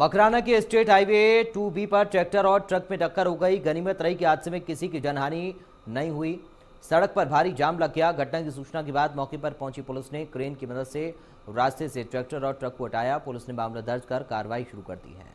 मकराना के state highway two B पर tractor और ट्रक में टक्कर हो गई गनीमत रही कि हादसे में किसी की जनहानि नहीं हुई सड़क पर भारी जाम लग गया घटना की सूचना के बाद मौके पर पहुंची पुलिस ने क्रेन की मदद से रास्ते से ट्रैक्टर और ट्रक को हटाया पुलिस ने मामला दर्ज कर कार्रवाई शुरू कर दी है